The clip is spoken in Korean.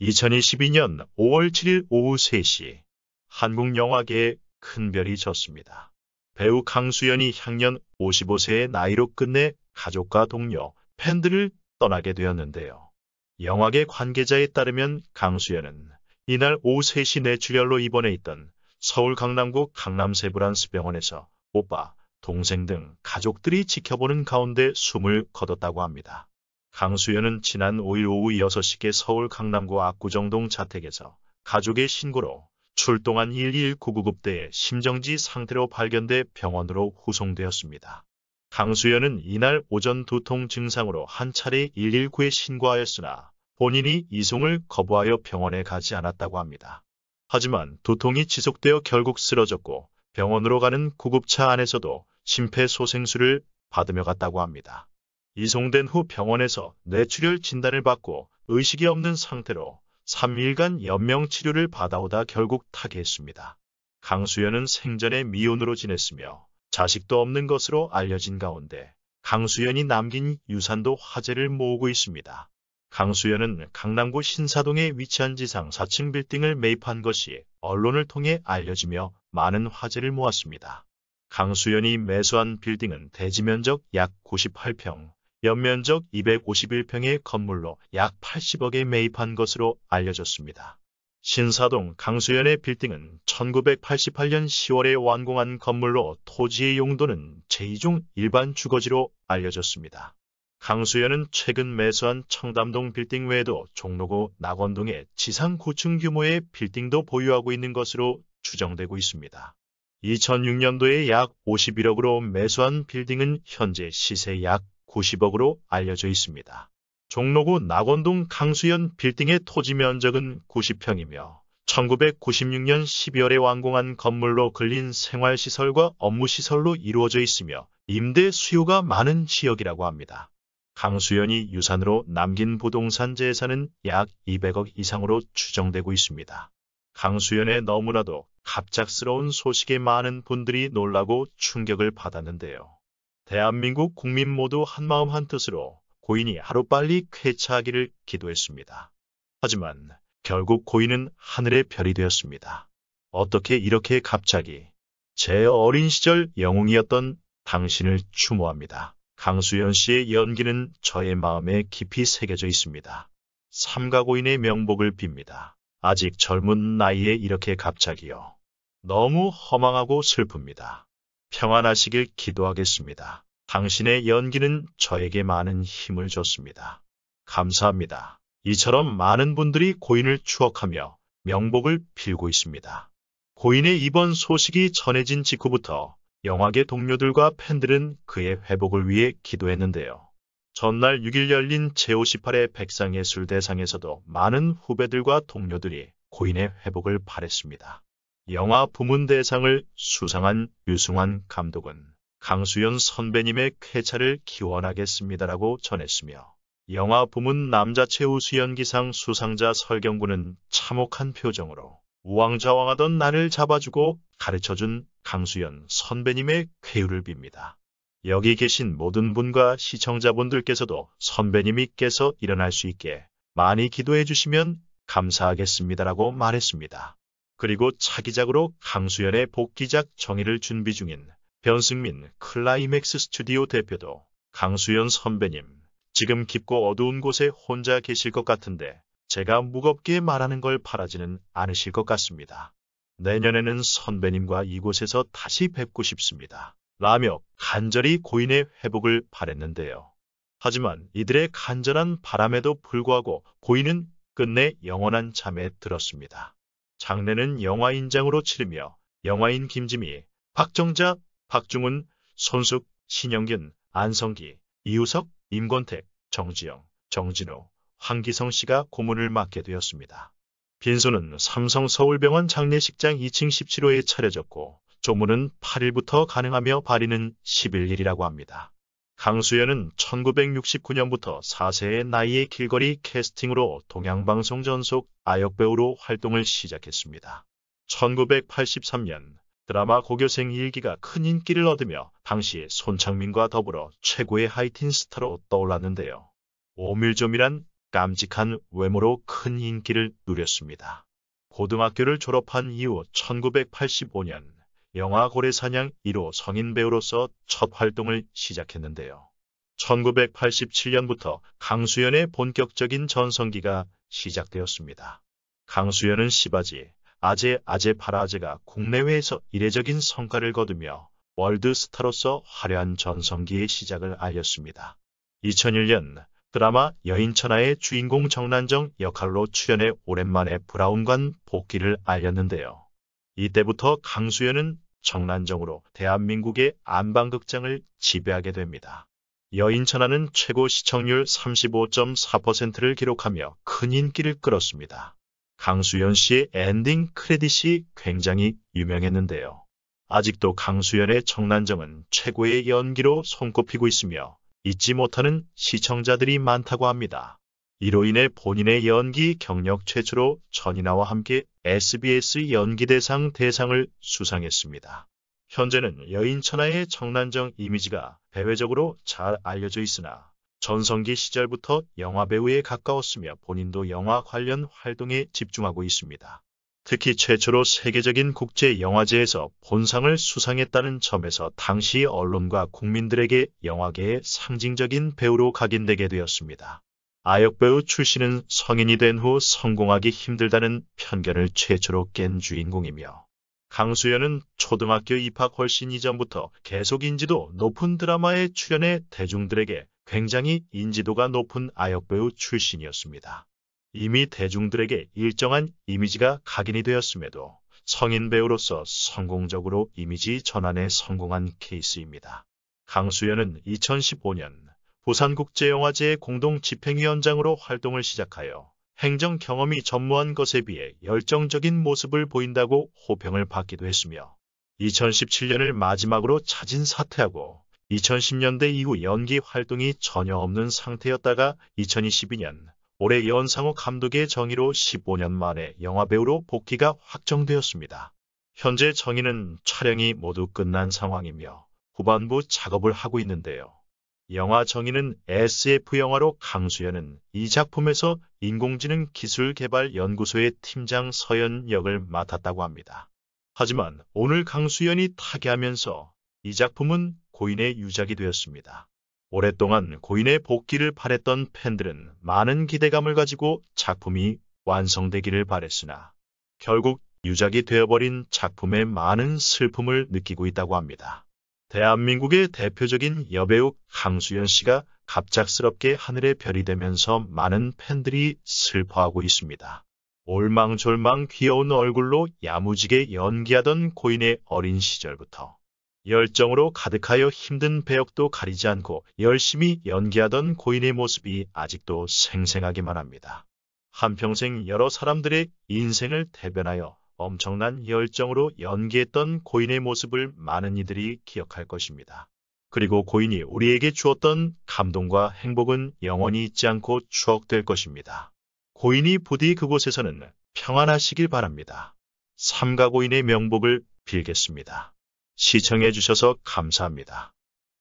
2022년 5월 7일 오후 3시 한국 영화계에 큰 별이 졌습니다. 배우 강수연이 향년 55세의 나이로 끝내 가족과 동료, 팬들을 떠나게 되었는데요. 영화계 관계자에 따르면 강수연은 이날 오후 3시 내출혈로 입원해 있던 서울 강남구 강남세브란스병원에서 오빠, 동생 등 가족들이 지켜보는 가운데 숨을 거뒀다고 합니다. 강수연은 지난 5일 오후 6시께 서울 강남구 압구정동 자택에서 가족의 신고로 출동한 119 구급대에 심정지 상태로 발견돼 병원으로 후송되었습니다. 강수연은 이날 오전 두통 증상으로 한 차례 119에 신고하였으나 본인이 이송을 거부하여 병원에 가지 않았다고 합니다. 하지만 두통이 지속되어 결국 쓰러졌고 병원으로 가는 구급차 안에서도 심폐소생술을 받으며 갔다고 합니다. 이송된 후 병원에서 뇌출혈 진단을 받고 의식이 없는 상태로 3일간 연명치료를 받아오다 결국 타계했습니다. 강수연은 생전에 미혼으로 지냈으며 자식도 없는 것으로 알려진 가운데 강수연이 남긴 유산도 화제를 모으고 있습니다. 강수연은 강남구 신사동에 위치한 지상 4층 빌딩을 매입한 것이 언론을 통해 알려지며 많은 화제를 모았습니다. 강수연이 매수한 빌딩은 대지면적 약 98평, 연면적 251평의 건물로 약 80억에 매입한 것으로 알려졌습니다. 신사동 강수연의 빌딩은 1988년 10월에 완공한 건물로 토지의 용도는 제2종 일반 주거지로 알려졌습니다. 강수연은 최근 매수한 청담동 빌딩 외에도 종로구 낙원동의 지상 9층 규모의 빌딩도 보유하고 있는 것으로 추정되고 있습니다. 2006년도에 약 51억으로 매수한 빌딩은 현재 시세 약 90억으로 알려져 있습니다. 종로구 낙원동 강수연 빌딩의 토지 면적은 90평이며 1996년 12월에 완공한 건물로 근린 생활시설과 업무시설로 이루어져 있으며 임대 수요가 많은 지역이라고 합니다. 강수연이 유산으로 남긴 부동산 재산은 약 200억 이상으로 추정되고 있습니다. 강수연의 너무나도 갑작스러운 소식에 많은 분들이 놀라고 충격을 받았는데요. 대한민국 국민 모두 한마음 한뜻으로 고인이 하루빨리 쾌차하기를 기도했습니다. 하지만 결국 고인은 하늘의 별이 되었습니다. 어떻게 이렇게 갑자기 제 어린 시절 영웅이었던 당신을 추모합니다. 강수연 씨의 연기는 저의 마음에 깊이 새겨져 있습니다. 삼가고인의 명복을 빕니다. 아직 젊은 나이에 이렇게 갑자기요. 너무 허망하고 슬픕니다. 평안하시길 기도하겠습니다. 당신의 연기는 저에게 많은 힘을 줬습니다. 감사합니다. 이처럼 많은 분들이 고인을 추억하며 명복을 빌고 있습니다. 고인의 이번 소식이 전해진 직후부터 영화계 동료들과 팬들은 그의 회복을 위해 기도했는데요. 전날 6일 열린 제58회 백상예술대상에서도 많은 후배들과 동료들이 고인의 회복을 바랬습니다. 영화 부문 대상을 수상한 유승환 감독은 강수연 선배님의 쾌차를 기원하겠습니다라고 전했으며 영화 부문 남자최 우수연기상 수상자 설경구는 참혹한 표정으로 우왕좌왕하던 나를 잡아주고 가르쳐준 강수연 선배님의 쾌유를 빕니다. 여기 계신 모든 분과 시청자분들께서도 선배님이께서 일어날 수 있게 많이 기도해 주시면 감사하겠습니다라고 말했습니다. 그리고 차기작으로 강수연의 복귀작 정의를 준비 중인 변승민 클라이맥스 스튜디오 대표도 강수연 선배님, 지금 깊고 어두운 곳에 혼자 계실 것 같은데 제가 무겁게 말하는 걸 바라지는 않으실 것 같습니다. 내년에는 선배님과 이곳에서 다시 뵙고 싶습니다. 라며 간절히 고인의 회복을 바랬는데요. 하지만 이들의 간절한 바람에도 불구하고 고인은 끝내 영원한 잠에 들었습니다. 장례는 영화인장으로 치르며 영화인 김지미, 박정자, 박중훈, 손숙, 신영균, 안성기, 이우석, 임권택, 정지영, 정진우, 황기성 씨가 고문을 맡게 되었습니다. 빈소는 삼성 서울병원 장례식장 2층 17호에 차려졌고 조문은 8일부터 가능하며 발인은 11일이라고 합니다. 강수연은 1969년부터 4세의 나이의 길거리 캐스팅으로 동양방송 전속 아역배우로 활동을 시작했습니다. 1983년 드라마 고교생 일기가 큰 인기를 얻으며 당시 손창민과 더불어 최고의 하이틴 스타로 떠올랐는데요. 오밀조밀한 깜찍한 외모로 큰 인기를 누렸습니다. 고등학교를 졸업한 이후 1985년 영화 고래사냥 1호 성인 배우로서 첫 활동을 시작했는데요. 1987년부터 강수연의 본격적인 전성기가 시작되었습니다. 강수연은 시바지, 아재 아재파라아재가 국내외에서 이례적인 성과를 거두며 월드스타로서 화려한 전성기의 시작을 알렸습니다. 2001년 드라마 여인천하의 주인공 정난정 역할로 출연해 오랜만에 브라운관 복귀를 알렸는데요. 이때부터 강수연은 정난정으로 대한민국의 안방극장을 지배하게 됩니다. 여인천하는 최고 시청률 35.4%를 기록하며 큰 인기를 끌었습니다. 강수연 씨의 엔딩 크레딧이 굉장히 유명했는데요. 아직도 강수연의 청난정은 최고의 연기로 손꼽히고 있으며 잊지 못하는 시청자들이 많다고 합니다. 이로 인해 본인의 연기 경력 최초로 전이나와 함께 SBS 연기대상 대상을 수상했습니다. 현재는 여인천하의 청난정 이미지가 대외적으로 잘 알려져 있으나 전성기 시절부터 영화배우에 가까웠으며 본인도 영화 관련 활동에 집중하고 있습니다. 특히 최초로 세계적인 국제 영화제에서 본상을 수상했다는 점에서 당시 언론과 국민들에게 영화계의 상징적인 배우로 각인되게 되었습니다. 아역배우 출신은 성인이 된 후 성공하기 힘들다는 편견을 최초로 깬 주인공이며 강수연은 초등학교 입학 훨씬 이전부터 계속 인지도 높은 드라마에 출연해 대중들에게 굉장히 인지도가 높은 아역배우 출신이었습니다. 이미 대중들에게 일정한 이미지가 각인이 되었음에도 성인 배우로서 성공적으로 이미지 전환에 성공한 케이스입니다. 강수연은 2015년 부산국제영화제 공동 집행위원장으로 활동을 시작하여 행정 경험이 전무한 것에 비해 열정적인 모습을 보인다고 호평을 받기도 했으며 2017년을 마지막으로 자진 사퇴하고 2010년대 이후 연기 활동이 전혀 없는 상태였다가 2022년 올해 연상호 감독의 정의로 15년 만에 영화배우로 복귀가 확정되었습니다. 현재 정의는 촬영이 모두 끝난 상황이며 후반부 작업을 하고 있는데요. 영화 정의는 SF영화로 강수연은 이 작품에서 인공지능 기술 개발 연구소의 팀장 서연 역을 맡았다고 합니다. 하지만 오늘 강수연이 타계하면서 이 작품은 고인의 유작이 되었습니다. 오랫동안 고인의 복귀를 바랬던 팬들은 많은 기대감을 가지고 작품이 완성되기를 바랬으나 결국 유작이 되어버린 작품에 많은 슬픔을 느끼고 있다고 합니다. 대한민국의 대표적인 여배우 강수연 씨가 갑작스럽게 하늘의 별이 되면서 많은 팬들이 슬퍼하고 있습니다. 올망졸망 귀여운 얼굴로 야무지게 연기하던 고인의 어린 시절부터 열정으로 가득하여 힘든 배역도 가리지 않고 열심히 연기하던 고인의 모습이 아직도 생생하기만 합니다. 한평생 여러 사람들의 인생을 대변하여 엄청난 열정으로 연기했던 고인의 모습을 많은 이들이 기억할 것입니다. 그리고 고인이 우리에게 주었던 감동과 행복은 영원히 잊지 않고 추억될 것입니다. 고인이 부디 그곳에서는 평안하시길 바랍니다. 삼가고인의 명복을 빌겠습니다. 시청해 주셔서 감사합니다.